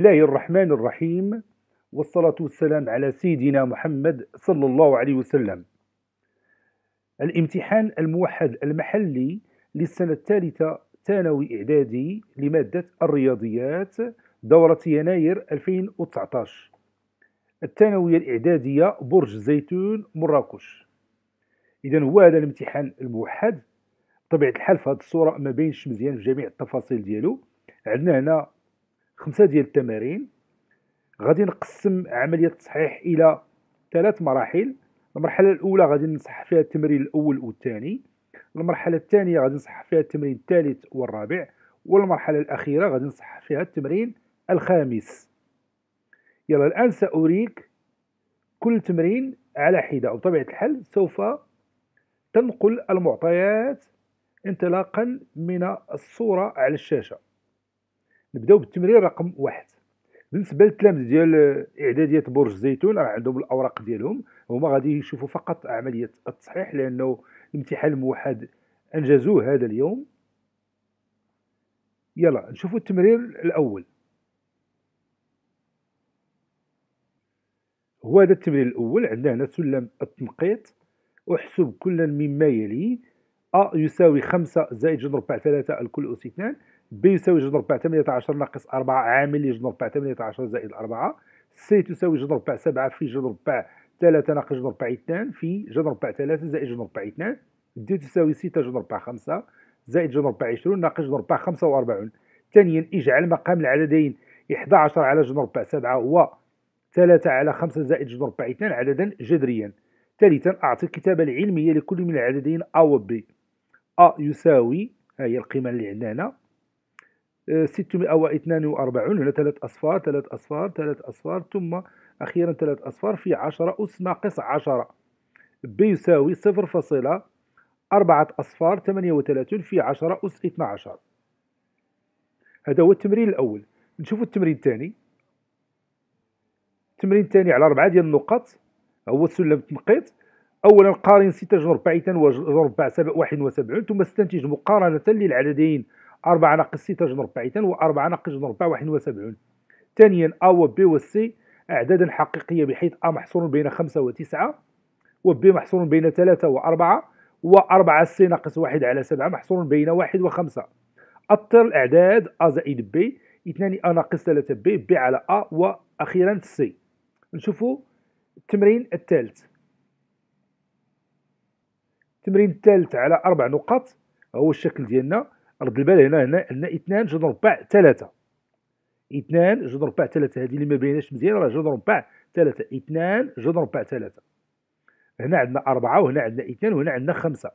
الله الرحمن الرحيم والصلاة والسلام على سيدنا محمد صلى الله عليه وسلم الامتحان الموحد المحلي للسنة الثالثة ثانوي إعدادي لمادة الرياضيات دورة يناير 2019 الثانوية الإعدادية برج زيتون مراكش إذا هو هذا الامتحان الموحد بطبيعة الحال في هذه الصورة ما بينش مزيان في جميع التفاصيل ديالو عندنا هنا خمسه ديال التمارين غادي نقسم عمليه التصحيح الى ثلاث مراحل المرحله الاولى غادي نصحح فيها التمرين الاول والثاني المرحله الثانيه غادي نصحح فيها التمرين الثالث والرابع والمرحله الاخيره غادي نصحح فيها التمرين الخامس يلا الان ساريك كل تمرين على حده وبطبيعه الحال سوف تنقل المعطيات انطلاقا من الصوره على الشاشه نبداو بالتمرين رقم واحد بالنسبه للتلامذ ديال اعداديه برج الزيتون راه عندهم الاوراق ديالهم هما غادي يشوفوا فقط عمليه التصحيح لانه الامتحان الموحد انجزوه هذا اليوم يلا نشوفوا التمرين الاول هو هذا التمرين الاول عندنا هنا سلم التنقيط احسب كلا مما يلي ا يساوي 5 زائد جذر 4 3 الكل اس 2 بي يساوي جذر ربع 18 ناقص 4 عامل جذر ربع 18 زائد 4 سي تساوي جذر ربع 7 في جذر ربع 3 ناقص جذر ربع 2 في جذر ربع 3 زائد جذر ربع 2 دي تساوي 6 جذر ربع 5 زائد جذر ربع 20 ناقص جذر ربع 45 ثانيا اجعل مقام العددين 11 على جذر ربع 7 هو 3 على 5 زائد جذر ربع 2 عددا جذريا ثالثا أعطي الكتابة العلمية لكل من العددين أ و ب أ يساوي ها هي القيمة اللي عندنا هنا 642 هنا ثلاث أصفار ثلاث أصفار ثلاث أصفار ثم أخيرا ثلاث أصفار في 10 أس ناقص 10 ب يساوي 0.4 أصفار 38 في 10 أس 12 هذا هو التمرين الأول نشوف التمرين الثاني التمرين الثاني على أربعة ديال النقط هو سلم التنقيط أولا قارن 6 جرب 4 وجرب 71 ثم استنتج مقارنة للعددين أربعة ناقص ستة جذر ربع و وأربعة ناقص جذر ربع واحد وسبعون ثانيا أ و وسي أعدادا حقيقية بحيث أ محصور بين خمسة وتسعة ب محصور بين ثلاثة وأربعة 4 سي ناقص واحد على سبعة محصور بين واحد وخمسة أطر الأعداد أ زائد ب اثنان أ ناقص ثلاثة ب ب على أ وأخيرا سي نشوفوا التمرين الثالث التمرين الثالث على أربع نقاط هو الشكل ديالنا رد البال هنا هنا هنا اثنان جذر ربع ثلاثة اثنان جذر ربع ثلاثة هذه اللي ما بيناش مزيان راه جذر ربع ثلاثة اثنان جذر ربع ثلاثة هنا عندنا أربعة وهنا عندنا اثنان وهنا عندنا خمسة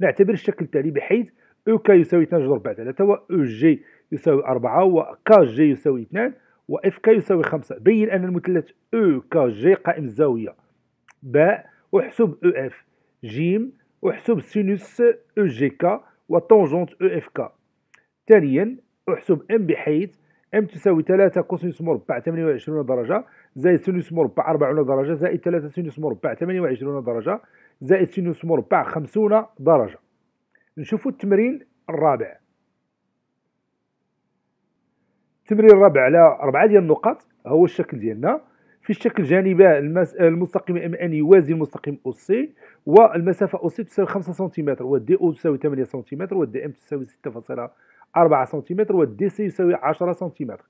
نعتبر الشكل التالي بحيث او كا يساوي 2 جذر ربع 3 و او جي يساوي 4 و كا جي يساوي 2 و اف كا يساوي 5 بين ان المثلث او كا جي قائم الزاويه باء احسب او اف جيم احسب سينوس او جي كا او اف كا ثانيا احسب ام بحيث ام تساوي 3 كوسينوس مربع 28 درجة زائد سينوس مربع 40 درجة زائد 3 سينوس مربع 28 درجة زائد سينوس مربع 50 درجة نشوفوا التمرين الرابع التمرين الرابع على أربعة ديال النقط هو الشكل ديالنا في الشكل جانبا المستقيم ام ان يوازي المستقيم او سي والمسافه او سي تساوي 5 سنتيمتر والدي او تساوي 8 سنتيمتر والدي ام تساوي 6.4 سنتيمتر والدي سي يساوي 10 سنتيمتر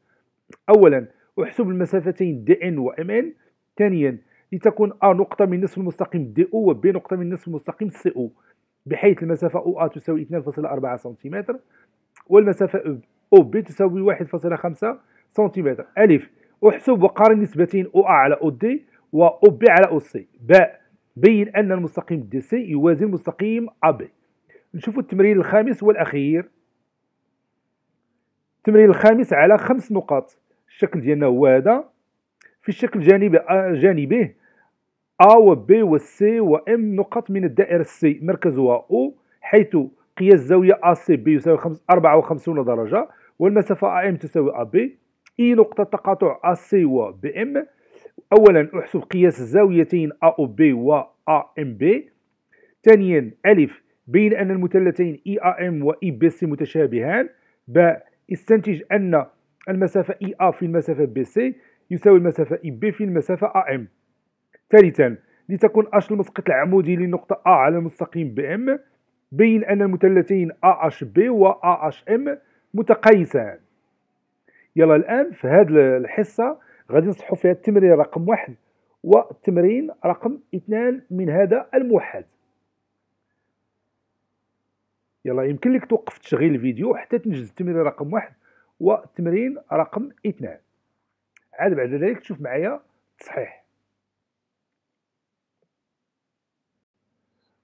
اولا احسب المسافتين دي ان و إم ان ثانيا لتكون ا نقطه من نصف المستقيم دي او وبي نقطه من نصف المستقيم سي او بحيث المسافه او ا تساوي 2.4 سنتيمتر والمسافه او بي تساوي 1.5 سنتيمتر الف احسب وقارن نسبتين او ا على او دي و او بي على او سي باء بين أن المستقيم دي سي يوازي المستقيم أبي نشوفوا التمرين الخامس والأخير التمرين الخامس على خمس نقاط الشكل ديالنا هو هذا في الشكل جانبي آه، جانبه ا و بي و سي و ام نقط من الدائرة سي مركزها او حيث قياس زاوية ا سي بي يساوي 54 درجة والمسافة ا ام تساوي ا بي إي نقطة تقاطع ا سي و ام أولا أحسب قياس الزاويتين ا و B و ام بي ثانيا ألف بين أن المثلثين ام e و اي بي سي متشابهان ب استنتج أن المسافة اي e ا في المسافة بي سي يساوي المسافة اي e بي في المسافة ام ثالثا لتكون أش المسقط العمودي للنقطة ا على المستقيم ام بين أن المثلثين بي و ا اش ام متقايسان يلا الآن في هذه الحصة غادي نصحوا فيها التمرين رقم واحد والتمرين رقم اثنان من هذا الموحد يلا يمكن لك توقف تشغيل الفيديو حتى تنجز التمرين رقم واحد والتمرين رقم اثنان عاد بعد ذلك تشوف معايا التصحيح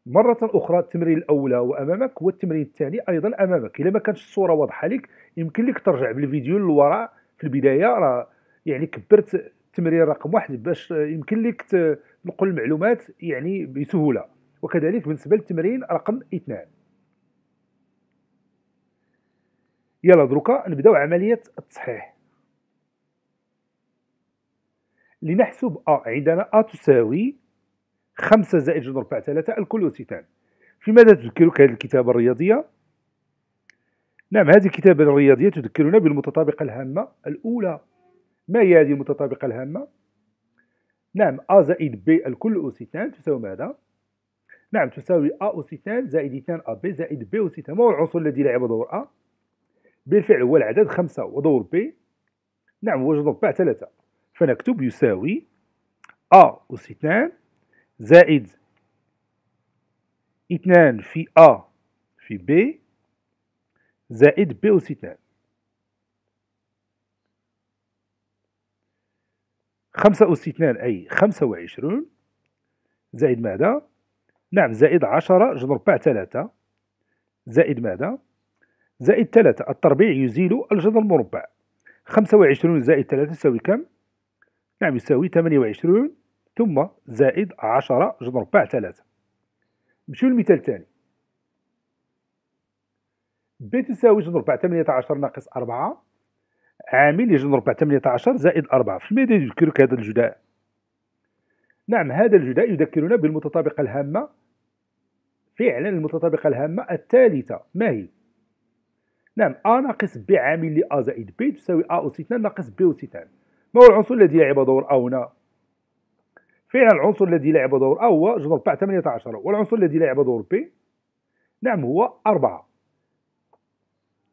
مرة أخرى التمرين الأولى وأمامك والتمرين الثاني أيضا أمامك إذا ما كانتش الصورة واضحة لك يمكن لك ترجع بالفيديو للوراء في البداية راه يعني كبرت التمرين رقم واحد باش يمكن لك تنقل المعلومات يعني بسهوله وكذلك بالنسبه للتمرين رقم اثنان يلا دروكا نبداو عمليه التصحيح لنحسب أ عندنا أ تساوي 5 زائد جذر 4 3 الكلوسيتان في ماذا تذكرك هذه الكتابة الرياضية؟ نعم هذه الكتابة الرياضية تذكرنا بالمتطابقة الهامة الأولى ما هي هذه المتطابقة الهامة؟ نعم أ زائد ب الكل تان تساوي ماذا؟ نعم تساوي أ تان زائد 2 أ ب زائد ب تان ما هو العنصر الذي لعب دور أ؟ بالفعل هو العدد خمسة ودور ب نعم هو مربع ثلاثة فنكتب يساوي أ أوسي تان زائد 2 في أ في ب زائد ب أوسي تان خمسة أس اثنان أي خمسة وعشرون زائد ماذا؟ نعم زائد عشرة جذر ربع ثلاثة زائد ماذا؟ زائد ثلاثة التربيع يزيل الجذر المربع خمسة وعشرون زائد ثلاثة يساوي كم؟ نعم يساوي ثمانية وعشرون ثم زائد عشرة جذر ربع ثلاثة نمشيو للمثال الثاني ب تساوي جذر ربع ثمانية عشر ناقص أربعة عامل ربع ثمانية 18 زائد 4 فيما يذكرك هذا الجداء نعم هذا الجداء يذكرنا بالمتطابقة الهامة فعلا المتطابقة الهامة الثالثة ما هي؟ نعم أ ناقص ب عامل لأ زائد ب تساوي أ أس 2 ناقص ب أس 2 ما هو العنصر الذي لعب دور أ هنا؟ فعلا العنصر الذي لعب دور أ هو جذر 18 والعنصر الذي لعب دور ب نعم هو 4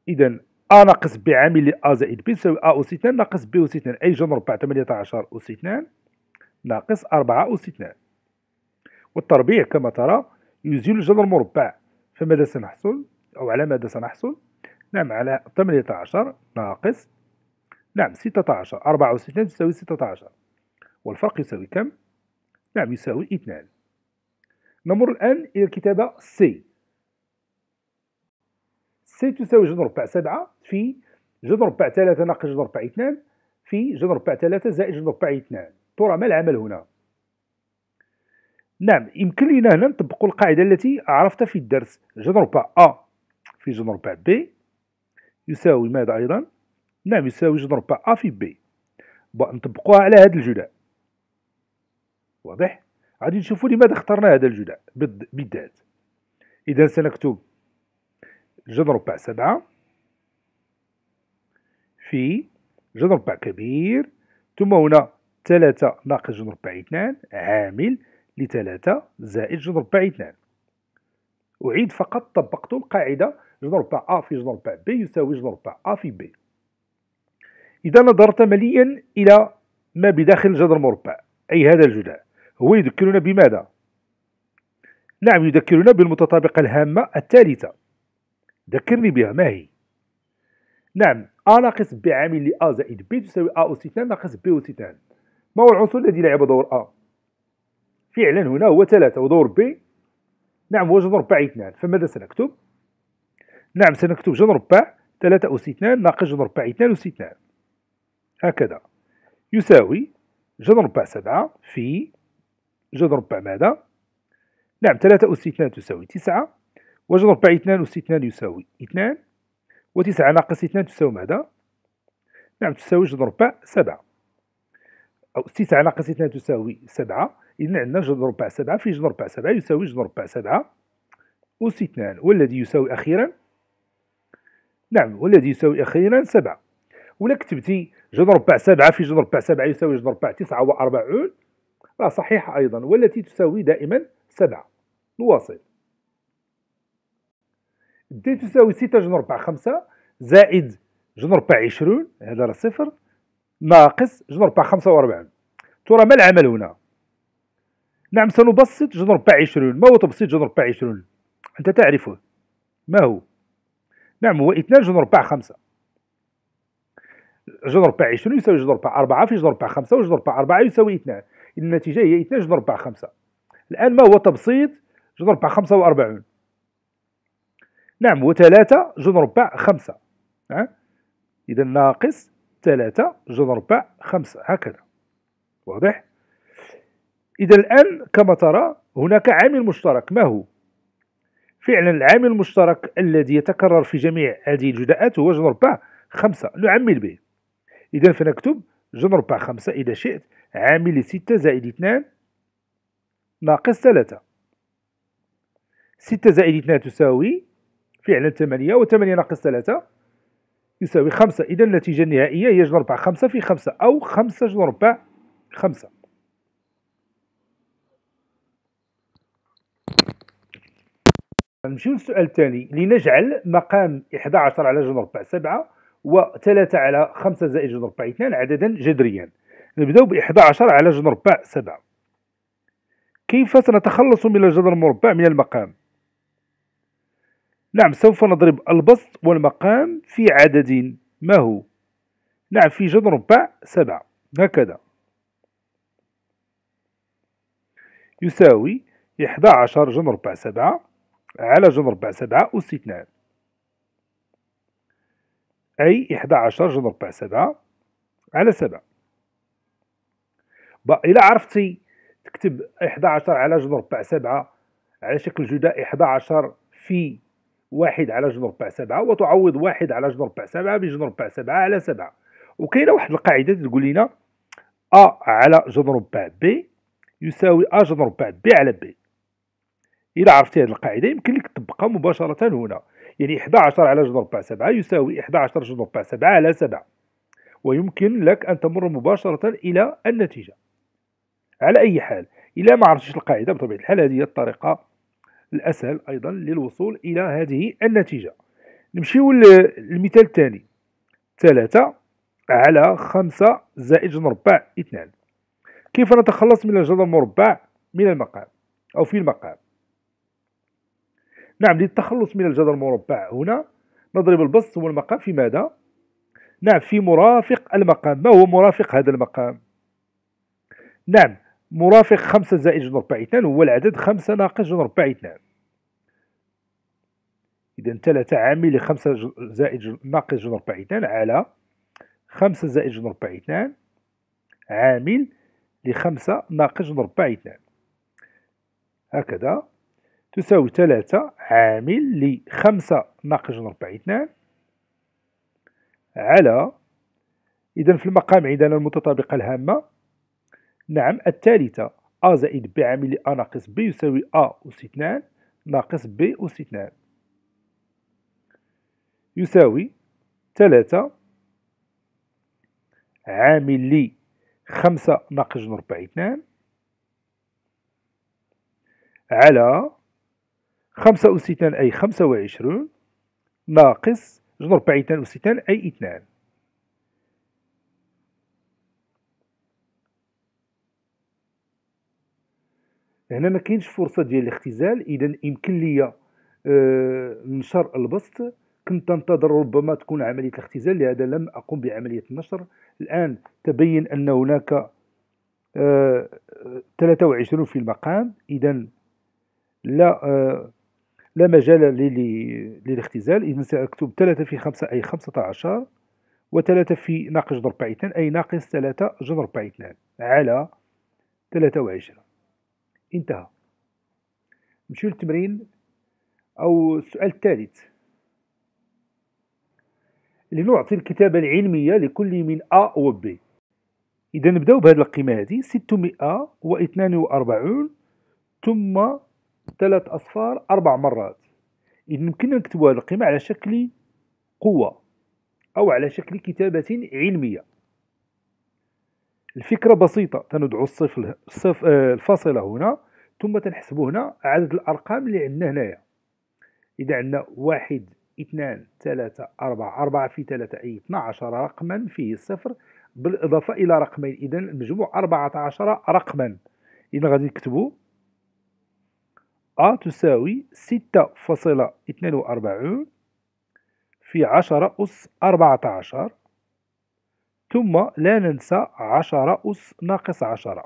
إذا أ ناقص ب عامل أ زائد ب تساوي أ أس 2 ناقص ب أس 2 أي جنرب عشر أس 2 ناقص 4 أس 2 والتربيع كما ترى يزيل الجذر المربع فماذا سنحصل أو على ماذا سنحصل نعم على 18 ناقص نعم 16 اثنان تساوي 16 والفرق يساوي كم؟ نعم يساوي 2 نمر الآن إلى الكتابة سي سي تساوي جذر ربع سبعة في جذر ربع ثلاثة ناقص جذر ربع اثنان في جذر ربع ثلاثة زائد جذر ربع اثنان ترى ما العمل هنا نعم يمكن لنا هنا نطبقوا القاعدة التي عرفتها في الدرس جذر ربع أ في جذر ربع بي يساوي ماذا أيضا نعم يساوي جذر ربع أ في بي نطبقوها على هذا الجداء واضح غادي نشوفوا لماذا اخترنا هذا الجداء بالذات اذا سنكتب جذر ربع سبعة في جذر ربع كبير ثم هنا ثلاثة ناقص جذر ربع اثنان عامل لثلاثة زائد جذر ربع اثنان أعيد فقط طبقت القاعدة جذر ربع أ في جذر ربع ب يساوي جذر ربع أ في ب إذا نظرت مليا إلى ما بداخل الجذر المربع أي هذا الجذع هو يذكرنا بماذا؟ نعم يذكرنا بالمتطابقة الهامة الثالثة ذكرني بها ما هي نعم أ ناقص ب عامل لأ زائد ب تساوي أ أس 2 نعم، ناقص ب أس 2 ما هو العنصر الذي لعب دور أ فعلا هنا هو 3 ودور ب نعم هو جذر ربع 2 فماذا سنكتب نعم سنكتب جذر ربع 3 أس 2 ناقص جذر ربع 2 أس 2 هكذا يساوي جذر ربع 7 في جذر ربع ماذا نعم 3 أس 2 تساوي 9 واش نربع اثنان أس اثنان يساوي اثنان وتسعة ناقص اثنان تساوي ماذا؟ نعم تساوي جذر ربع سبعة أو تسعة ناقص اثنان تساوي سبعة إذا عندنا جذر ربع سبعة في جذر ربع سبعة يساوي جذر ربع سبعة أس اثنان والذي يساوي أخيرا نعم والذي يساوي أخيرا سبعة ولا كتبتي جذر ربع سبعة في جذر ربع سبعة يساوي جذر ربع تسعة وأربعون راه صحيحة أيضا والتي تساوي دائما سبعة نواصل دي تساوي 6 جذر ربع 5 زائد جذر ربع 20 هذا راه صفر ناقص جذر ربع 45 ترى ما العمل هنا نعم سنبسط جذر ربع 20 ما هو تبسيط جذر ربع 20 انت تعرفه ما هو نعم هو 2 جذر ربع 5 جذر ربع 20 يساوي جذر ربع 4 في جذر ربع 5 وجذر ربع 4 يساوي 2 النتيجه هي 2 جذر ربع 5 الان ما هو تبسيط جذر ربع 45 نعم وثلاثة جون ربع خمسة نعم إذا ناقص ثلاثة جون ربع خمسة هكذا واضح إذا الآن كما ترى هناك عامل مشترك ما هو فعلا العامل المشترك الذي يتكرر في جميع هذه الجداءات هو جون ربع خمسة نعمل به إذا فنكتب جون ربع خمسة إذا شئت عامل ستة زائد اثنان ناقص ثلاثة ستة زائد اثنان تساوي فعلا 8 و8 ناقص 3 يساوي 5 إذا النتيجة النهائية هي جذر 4 5 في 5 أو 5 جذر 4 5 نمشيو للسؤال الثاني لنجعل مقام 11 على جذر 4 7 و3 على 5 زائد جذر 4 2 عددا جذريا نبداو ب 11 على جذر 4 7 كيف سنتخلص من الجذر المربع من المقام نعم سوف نضرب البسط والمقام في عدد ما هو نعم في جذر ربع سبعة هكذا يساوي 11 جذر ربع سبعة على جذر ربع سبعة أس اثنان أي 11 جذر ربع سبعة على سبعة إلى عرفتي تكتب 11 على جذر ربع سبعة على شكل جداء 11 في واحد على جذر ربع سبعة وتعوض واحد على جذر ربع سبعة بجذر ربع سبعة على سبعة وكاينه واحد القاعده تقول لنا ا على جذر ربع بي يساوي ا جذر ربع بي على بي إلى عرفتي هذه القاعده يمكن لك تطبقها مباشره هنا يعني 11 على جذر ربع سبعة يساوي 11 جذر ربع سبعة على سبعة ويمكن لك ان تمر مباشره الى النتيجه على اي حال الا ما عرفتش القاعده بطبيعه الحال هذه هي الطريقه الأسهل أيضا للوصول إلى هذه النتيجة نمشيو للمثال الثاني ثلاثة على خمسة زائد مربع اثنان كيف نتخلص من الجذر المربع من المقام أو في المقام نعم للتخلص من الجذر المربع هنا نضرب البسط والمقام في ماذا نعم في مرافق المقام ما هو مرافق هذا المقام نعم مرافق خمسة زائد جوج ربع اثنان هو العدد خمسة ناقص جوج ربع اثنان إذا ثلاثة عامل لخمسة زائد جن... ناقص جوج ربع اثنان على خمسة زائد جوج ربع اثنان عامل لخمسة ناقص جوج ربع اثنان هكذا تساوي ثلاثة عامل لخمسة ناقص جوج ربع اثنان على إذا في المقام عندنا المتطابقة الهامة نعم الثالثة A زائد B عامل A ناقص B يساوي A أس 2 ناقص B أس 2 يساوي ثلاثة عامل لي خمسة ناقص ربع اثنان على خمسة أس اثنان أي خمسة وعشرون ناقص جنر ربع اثنان أس اثنان أي اثنان هنا ما كاينش فرصه ديال الاختزال اذا يمكن لي آه، نشر البسط كنت انتظر ربما تكون عمليه الاختزال لهذا لم اقوم بعمليه النشر الان تبين ان هناك 23 آه، في المقام اذا لا آه، لا مجال للاختزال اذا ساكتب 3 في 5 اي 15 و3 في ناقص جذر باي 2 اي ناقص 3 جذر باي 2 على 23 انتهى نمشيو للتمرين او السؤال الثالث لنعطي الكتابة العلمية لكل من أ و ب إذا نبداو بهذه القيمة هذه 642 ثم ثلاث أصفار أربع مرات إذا يمكننا نكتبوا هذه القيمة على شكل قوة أو على شكل كتابة علمية الفكره بسيطه تندعو الصفر الصف آه، الفاصله هنا ثم تنحسبو هنا عدد الارقام اللي عندنا هنايا اذا عندنا واحد اثنان ثلاثة أربعة أربعة في ثلاثة أي 12 رقما فيه صفر بالإضافة إلى رقمين إذا المجموع عشر رقما إذا غادي نكتبو أ تساوي ستة فاصلة اثنين وأربعون في عشرة أس أربعة عشر ثم لا ننسى عشرة أس ناقص عشرة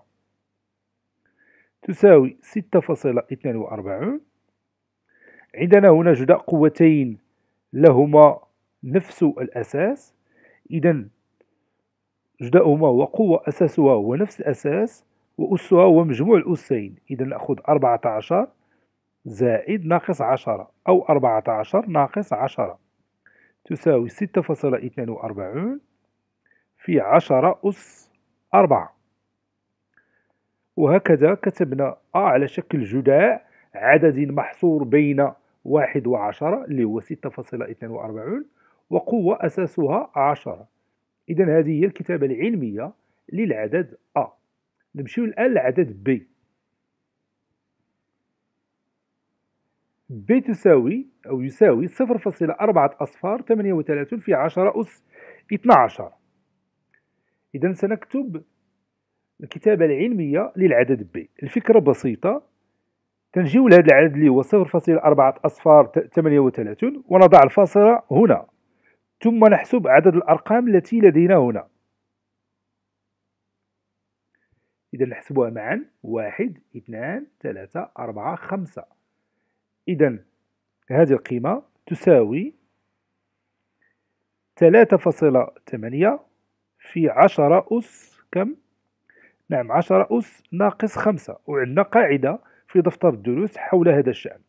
تساوي ستة فاصلة اثنان وأربعون عندنا هنا جداء قوتين لهما نفس الأساس إذا جداءهما هو قوة أساسها هو نفس الأساس وأسها هو مجموع الأسين إذا نأخذ أربعة عشر زائد ناقص عشرة أو أربعة عشر ناقص عشرة تساوي ستة فاصلة اثنان وأربعون في عشرة أس أربعة وهكذا كتبنا أ على شكل جداء عدد محصور بين واحد وعشرة اللي هو ستة فاصلة اثنان وأربعون وقوة أساسها عشرة إذا هذه هي الكتابة العلمية للعدد أ نمشيو الآن لعدد ب ب تساوي أو يساوي صفر فاصلة أربعة أصفار ثمانية وثلاثون في عشرة أس اثنا عشر إذا سنكتب الكتابة العلمية للعدد ب الفكرة بسيطة تنجيو لهذا العدد اللي هو صفر اربعة أصفار 38 ونضع الفاصلة هنا ثم نحسب عدد الأرقام التي لدينا هنا إذا نحسبها معا واحد اثنان ثلاثة أربعة خمسة إذا هذه القيمة تساوي ثلاثة فاصلة ثمانية في عشرة أس كم؟ نعم عشرة أس ناقص خمسة وعندنا قاعدة في دفتر الدروس حول هذا الشأن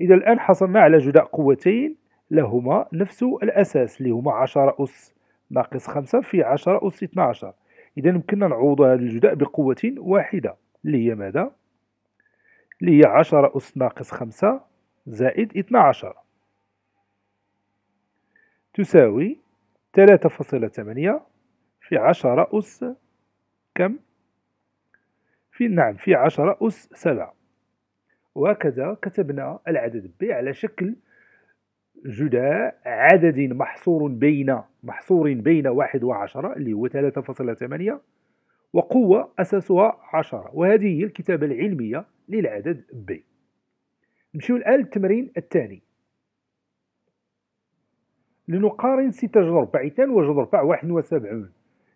إذا الآن حصلنا على جداء قوتين لهما نفس الأساس اللي هما عشرة أس ناقص خمسة في عشرة أس اثنا عشر إذا يمكننا نعوض هذا الجداء بقوة واحدة اللي هي ماذا؟ اللي هي عشرة أس ناقص خمسة زائد اثنا عشر تساوي 3.8 في 10 أس كم؟ في نعم في 10 أس 7 وهكذا كتبنا العدد ب على شكل جداء عدد محصور بين محصور بين واحد وعشرة اللي هو تلاتة فاصلة تمانية وقوة أساسها عشرة وهذه هي الكتابة العلمية للعدد ب نمشيو الآن للتمرين الثاني لنقارن ستة جذر بعثان وجذر واحد وسبعون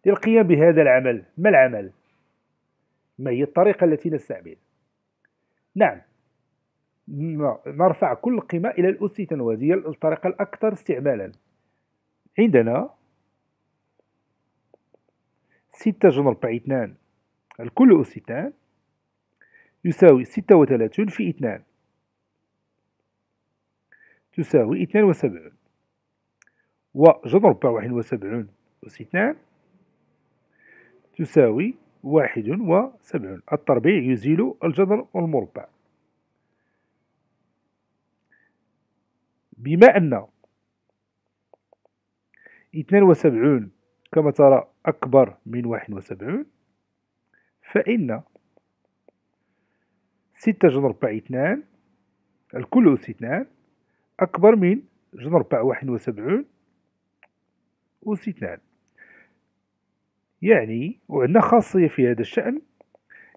للقيام بهذا العمل ما العمل؟ ما هي الطريقة التي نستعمل؟ نعم نرفع كل القيمة إلى الأس التنوازية الطريقة الأكثر استعمالا عندنا ستة جذر ربع اثنان الكل أس اثنان يساوي ستة وثلاثون في اثنان تساوي اثنان وسبعون و واحد وسبعون أس 2 تساوي واحد وسبعون التربيع يزيل الجذر المربع بما أن اثنان وسبعون كما ترى أكبر من واحد وسبعون فإن ستة جنربع اثنان الكل أس اثنان أكبر من جنربع واحد وسبعون واستثناء يعني وعندنا خاصية في هذا الشأن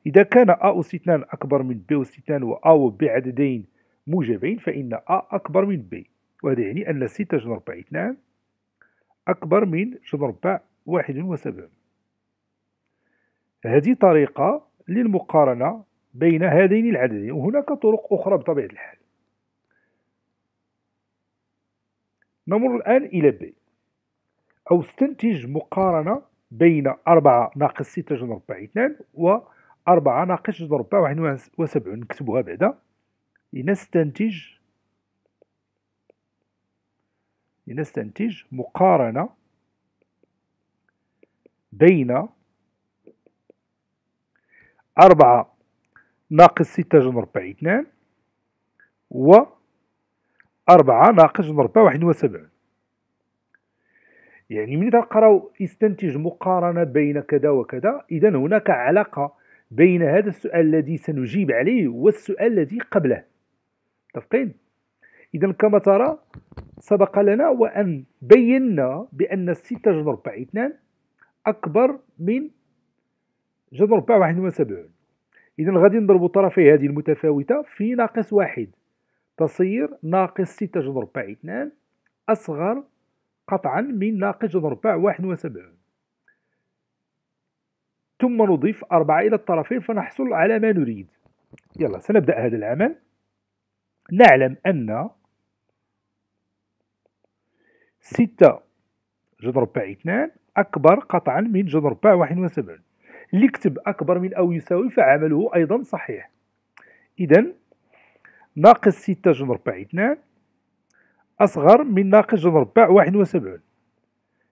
إذا كان أ استثناء أكبر من ب استثناء وأ ب عددين موجبين فإن أ أكبر من ب وهذا يعني أن ستة جذر ربع اثنان أكبر من جذر واحد وسبعون هذه طريقة للمقارنة بين هذين العددين وهناك طرق أخرى بطبيعة الحال نمر الآن إلى ب أو استنتج مقارنة بين 4 ناقص 6 جذر 4 2 و 4 ناقص جذر 4 71 نكتبوها بعدا لنستنتج لنستنتج مقارنة بين 4 ناقص 6 جذر 4 2 و 4 ناقص جذر 4 71 يعني من قراو استنتج مقارنة بين كذا وكذا إذا هناك علاقة بين هذا السؤال الذي سنجيب عليه والسؤال الذي قبله متفقين إذا كما ترى سبق لنا وأن بينا بأن 6 جذر 4 2 أكبر من جذر 4 71 إذا غادي نضرب طرفي هذه المتفاوتة في ناقص واحد تصير ناقص 6 جذر 4 2 أصغر قطعا من ناقص ربع واحد وسبعون ثم نضيف أربعة إلى الطرفين فنحصل على ما نريد يلا سنبدأ هذا العمل نعلم أن ستة جذر ربع اثنان أكبر قطعا من جذر ربع واحد وسبعون اللي كتب أكبر من أو يساوي فعمله أيضا صحيح إذا ناقص ستة جذر ربع اثنان أصغر من ناقص مربع 71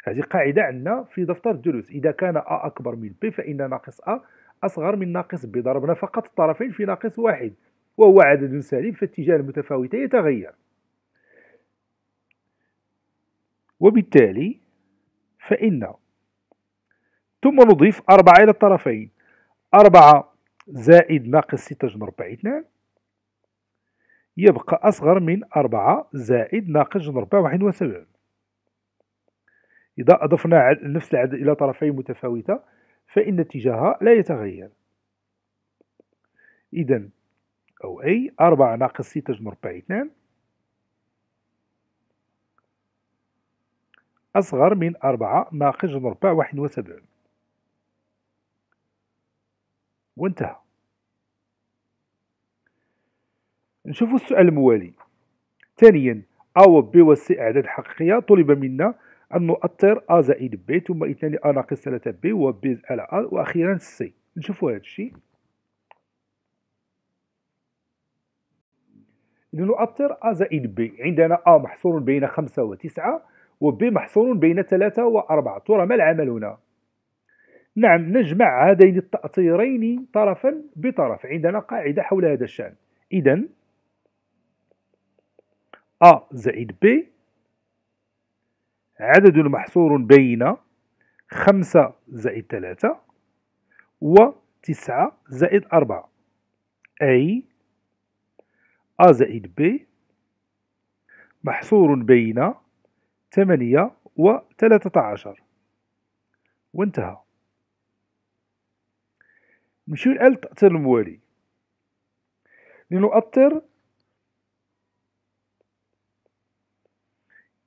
هذه قاعدة عندنا في دفتر الدروس إذا كان أ أكبر من ب فإن ناقص أ أصغر من ناقص ب ضربنا فقط الطرفين في ناقص واحد وهو عدد سالب فالاتجاه المتفاوتة يتغير وبالتالي فإن ثم نضيف أربعة إلى الطرفين أربعة زائد ناقص ستة جنر أربعة اثنان يبقى أصغر من أربعة زائد ناقص جذر وسبعون إذا أضفنا نفس العدد إلى طرفين متفاوتة فإن اتجاهها لا يتغير إذا أو أي أربعة ناقص ستة جذر اثنان أصغر من أربعة ناقص جذر 71 وانتهى نشوفوا السؤال الموالي ثانيا A و B و C أعداد حقيقية طلب منا أن نؤطر A زائد B ثم اثنان ا A ناقص 3 B و B على A وأخيرا C نشوفوا هذا الشيء لنؤطر A زائد B عندنا A محصور بين 5 و 9 و B محصور بين 3 و 4 ترى ما العمل هنا؟ نعم نجمع هذين التأطيرين طرفا بطرف عندنا قاعدة حول هذا الشأن إذا أ زائد ب عدد محصور بين خمسة زائد ثلاثة وتسعة زائد أربعة أي أ زائد ب محصور بين ثمانية وثلاثة عشر وانتهى نمشيو الآن للتأثير الموالي لنؤثر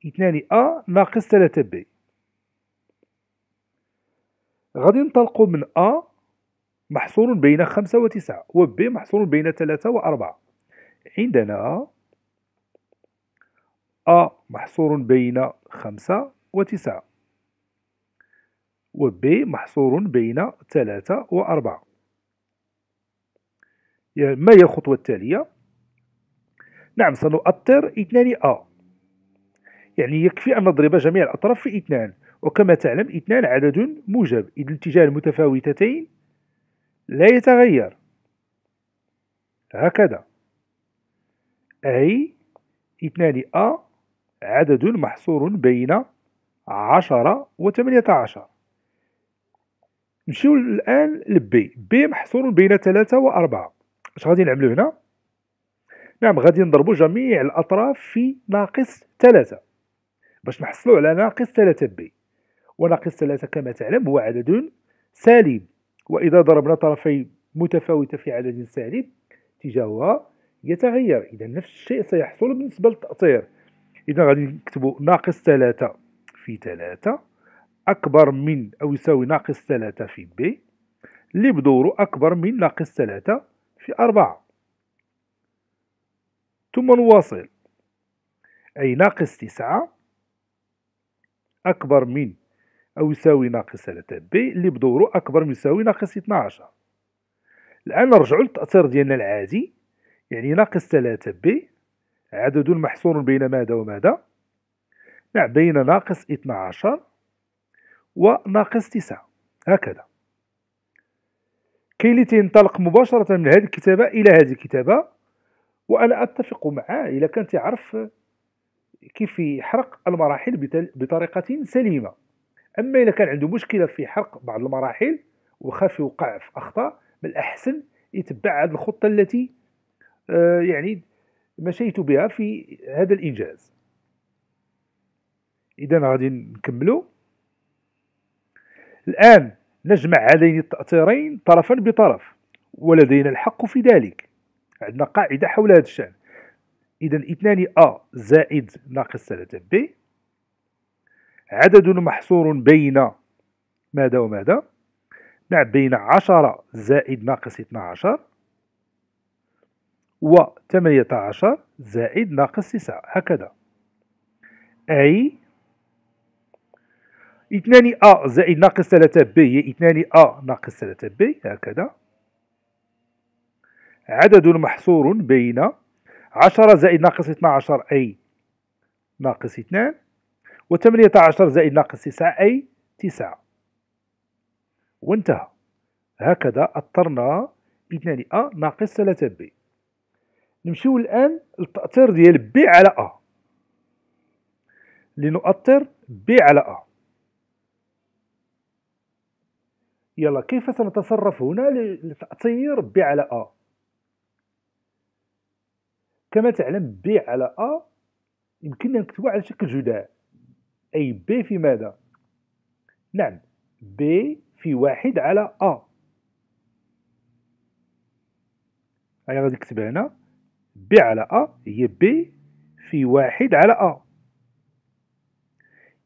اثنان أ ناقص ثلاثة ب غادي ننطلقوا من أ محصور بين خمسة وتسعة و ب محصور بين ثلاثة أربعة عندنا أ محصور بين خمسة و تسعة و ب محصور بين ثلاثة و أربعة يعني ما هي الخطوة التالية؟ نعم سنؤطر اثنان أ يعني يكفي أن نضرب جميع الأطراف في اثنان وكما تعلم اثنان عدد موجب إذ الاتجاه المتفاوتتين لا يتغير هكذا أي اثنان أ عدد محصور بين عشرة وثمانية عشر نمشيو الآن لبي بي محصور بين ثلاثة وأربعة اش غادي نعملو هنا نعم غادي نضربو جميع الأطراف في ناقص ثلاثة باش نحصلوا على ناقص 3 بي وناقص 3 كما تعلم هو عدد سالب وإذا ضربنا طرفي متفاوتة في عدد سالب اتجاهها يتغير إذا نفس الشيء سيحصل بالنسبة للتأطير إذا غادي نكتبوا ناقص 3 في 3 أكبر من أو يساوي ناقص 3 في بي اللي بدوره أكبر من ناقص 3 في 4 ثم نواصل أي ناقص 9 أكبر من أو يساوي ناقص 3 بي اللي بدوره أكبر من يساوي ناقص 12 الآن نرجعوا للتأثير ديالنا العادي يعني ناقص 3 بي عدد محصور بين ماذا وماذا نعم بين ناقص 12 وناقص 9 هكذا كاين لي تينطلق مباشرة من هذه الكتابة إلى هذه الكتابة وأنا أتفق معاه إذا كان تعرف كيف يحرق المراحل بطريقه سليمه اما اذا كان عنده مشكله في حرق بعض المراحل وخاف يوقع في اخطاء من الاحسن يتبع هذه الخطه التي آه، يعني مشيت بها في هذا الانجاز اذا غادي نكملو الان نجمع هذين التاثيرين طرفا بطرف ولدينا الحق في ذلك عندنا قاعده حول هذا الشان إذا اثنان أ زائد ناقص ثلاثة ب عدد محصور بين ماذا وماذا؟ نعم بين عشرة زائد ناقص اثنا عشر و ثمانية عشر زائد ناقص تسعة هكذا أي اثنان أ زائد ناقص ثلاثة ب هي اثنان أ ناقص ثلاثة ب هكذا عدد محصور بين 10 زائد ناقص 12 أي ناقص 2 و18 زائد ناقص 9 أي 9 وانتهى هكذا أطرنا اثنان أ ناقص 3 ب نمشيو الآن للتأثير ديال ب على أ لنؤثر ب على أ يلا كيف سنتصرف هنا لتأثير ب على أ كما تعلم ب على أ يمكننا نكتبه على شكل جداء أي ب في ماذا؟ نعم ب في واحد على أ أنا غادي نكتبها هنا ب على أ هي ب في واحد على أ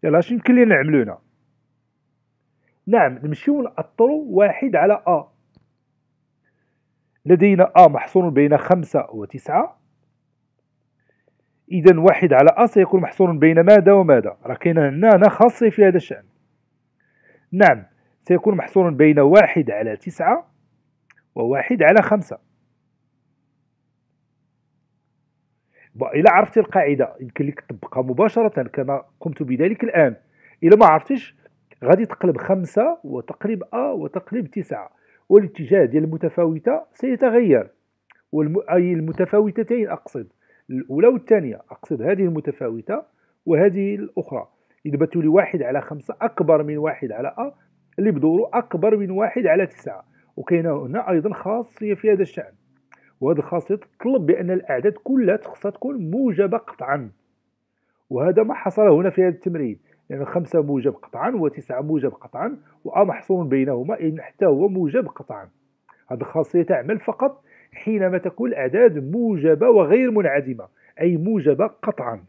يلا اش يمكن لينا نعملو هنا نعم نمشيو نأطرو واحد على أ لدينا أ محصور بين خمسة وتسعة اذا واحد على ا سيكون محصور بين ماذا وماذا راه كاين هنا خاصي في هذا الشان نعم سيكون محصور بين واحد على تسعة وواحد على خمسة إلا عرفت القاعدة يمكن لك تطبقها مباشرة كما قمت بذلك الآن إلا ما عرفتش غادي تقلب خمسة وتقلب أ وتقلب تسعة والاتجاه ديال المتفاوتة سيتغير والم... أي المتفاوتتين أقصد الاولى والثانيه اقصد هذه المتفاوته وهذه الاخرى بتوا لي واحد على خمسة اكبر من واحد على ا اللي بدوره اكبر من واحد على تسعة وكاين هنا ايضا خاصيه في هذا الشان وهذه الخاصيه تطلب بان الاعداد كلها تخصها تكون موجبه قطعا وهذا ما حصل هنا في هذا التمرين لأن يعني خمسة موجب قطعا وتسعة موجب قطعا وأ محصور بينهما إن حتى هو موجب قطعا هذه الخاصية تعمل فقط حينما تكون الأعداد موجبة وغير منعدمة أي موجبة قطعا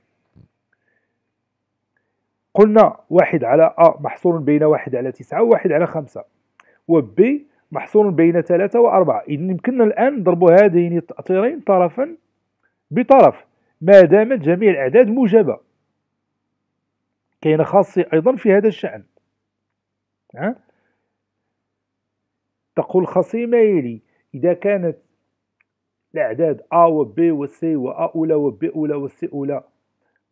قلنا واحد على أ محصور بين واحد على تسعة وواحد على خمسة وبي محصور بين ثلاثة وأربعة إذن يمكننا الآن ضرب هذين التأطيرين طرفا بطرف ما دامت جميع الأعداد موجبة كاين خاصة أيضا في هذا الشأن ها؟ تقول خصيمة يلي إذا كانت الأعداد A و B و C و A أولى و B أولى و C أولى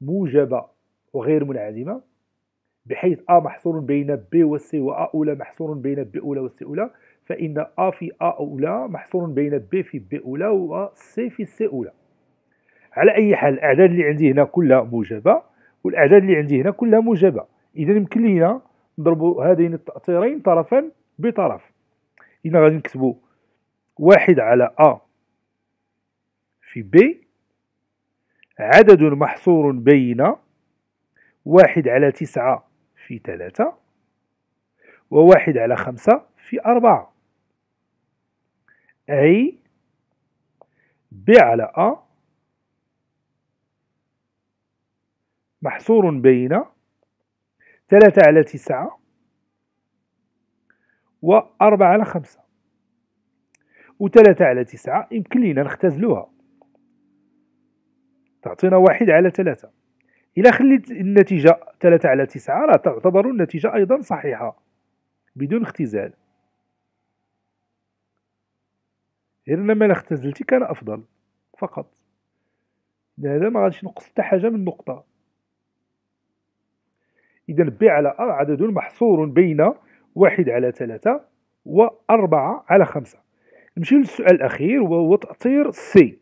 موجبة وغير منعدمة بحيث A محصور بين B و C و A أولى محصور بين B أولى و C أولى فإن A في A أولى محصور بين B في B أولى و C في C أولى على أي حال الأعداد اللي عندي هنا كلها موجبة والأعداد اللي عندي هنا كلها موجبة إذا يمكن لينا نضربوا هذين التأثيرين طرفا بطرف اذا غادي نكتبوا واحد على أ في ب عدد محصور بين واحد على تسعة في ثلاثة وواحد على خمسة في أربعة أي ب على أ محصور بين ثلاثة على تسعة وأربعة على خمسة وثلاثة على تسعة يمكن لينا نختزلوها تعطينا واحد على ثلاثة إلى خليت النتيجة ثلاثة على تسعة راه تعتبر النتيجة أيضا صحيحة بدون اختزال غير لما لا اختزلتي كان أفضل فقط هذا ما غاديش نقص حتى حاجة من نقطة إذا بي على أ عدد محصور بين واحد على ثلاثة وأربعة على خمسة نمشيو للسؤال الأخير وهو تأطير سي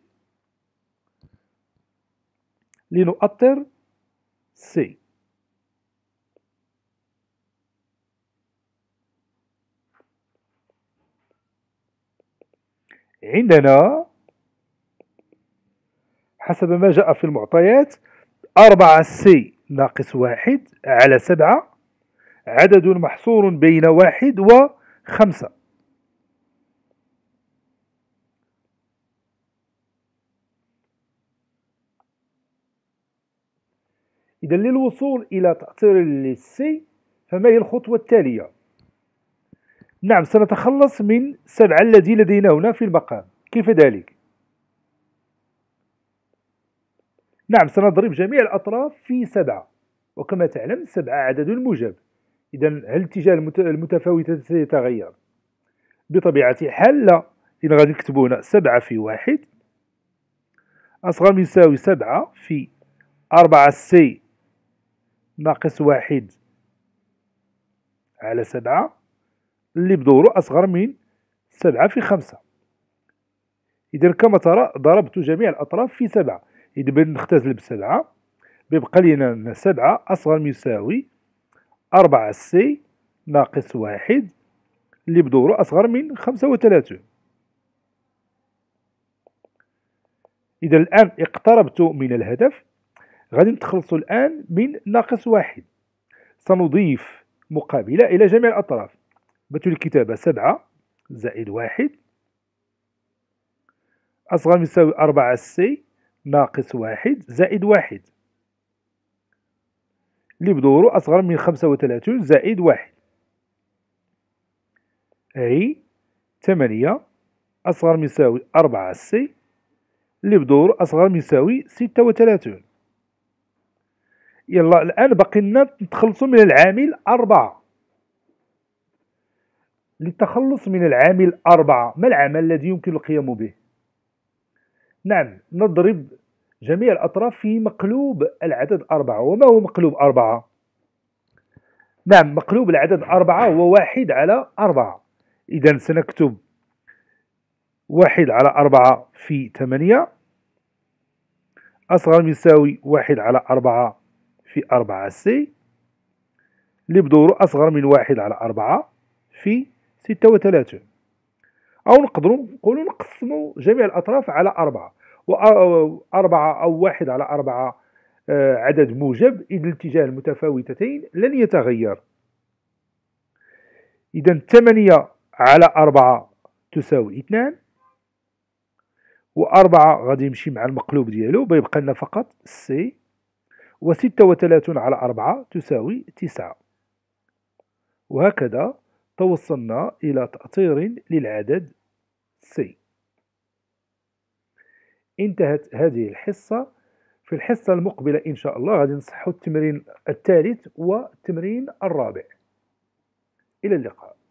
لنؤطر سي عندنا حسب ما جاء في المعطيات أربعة سي ناقص واحد على سبعة عدد محصور بين واحد وخمسة إذا للوصول إلى تأطير السي فما هي الخطوة التالية؟ نعم سنتخلص من سبعة الذي لدينا هنا في المقام كيف ذلك؟ نعم سنضرب جميع الأطراف في سبعة وكما تعلم سبعة عدد موجب إذا هل الاتجاه المتفاوتة سيتغير؟ بطبيعة الحال لا إذا غادي نكتبو هنا سبعة في واحد أصغر من يساوي سبعة في أربعة سي ناقص واحد على سبعة اللي بدورو أصغر من سبعة في خمسة إذا كما ترى ضربت جميع الأطراف في سبعة إذا نختزل بسبعة بيبقى لنا سبعة أصغر من يساوي أربعة سي ناقص واحد اللي بدورو أصغر من خمسة وثلاثون إذا الآن اقتربت من الهدف غادي نتخلصوا الآن من ناقص واحد سنضيف مقابلة إلى جميع الأطراف مثل الكتابة سبعة زائد واحد أصغر من يساوي أربعة سي ناقص واحد زائد واحد اللي بدورو أصغر من خمسة وثلاثون زائد واحد أي ثمانية أصغر من يساوي أربعة سي اللي بدورو أصغر من يساوي ستة وثلاثون يلا الان باقي لنا نتخلصوا من العامل أربعة للتخلص من العامل أربعة ما العمل الذي يمكن القيام به نعم نضرب جميع الأطراف في مقلوب العدد أربعة وما هو مقلوب أربعة نعم مقلوب العدد أربعة هو واحد على أربعة إذا سنكتب واحد على أربعة في ثمانية أصغر من يساوي واحد على أربعة في 4 سي اللي بدورو أصغر من واحد على أربعة في ستة وثلاثون أو نقدرو نقولو نقسمو جميع الأطراف على أربعة و أربعة أو واحد على أربعة آه، عدد موجب إذ الاتجاه المتفاوتتين لن يتغير إذا ثمانية على أربعة تساوي اثنان وأربعة غادي يمشي مع المقلوب ديالو بيبقى لنا فقط سي و 36 على أربعة تساوي تسعة وهكذا توصلنا إلى تأطير للعدد سي انتهت هذه الحصة في الحصة المقبلة إن شاء الله غادي نصحوا التمرين الثالث والتمرين الرابع إلى اللقاء